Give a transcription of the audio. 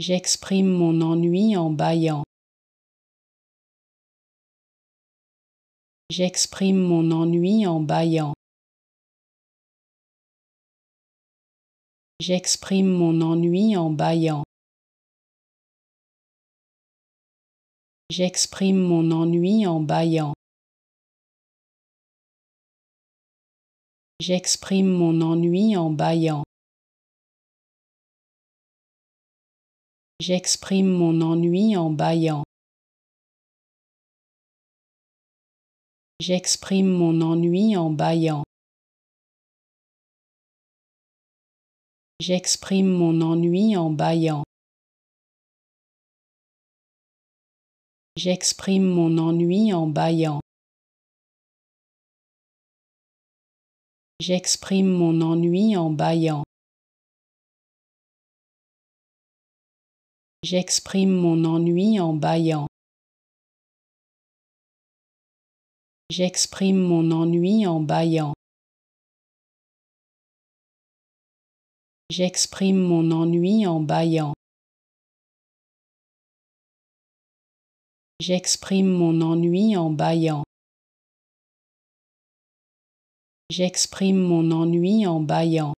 J'exprime mon ennui en bâillant. J'exprime mon ennui en bâillant. J'exprime mon ennui en bâillant. J'exprime mon ennui en bâillant. J'exprime mon ennui en bâillant. J'exprime mon ennui en bâillant. J'exprime mon ennui en bâillant. J'exprime mon ennui en bâillant. J'exprime mon ennui en bâillant. J'exprime mon ennui en bâillant. J'exprime mon ennui en bâillant. J'exprime mon ennui en bâillant. J'exprime mon ennui en bâillant. J'exprime mon ennui en bâillant. J'exprime mon ennui en bâillant.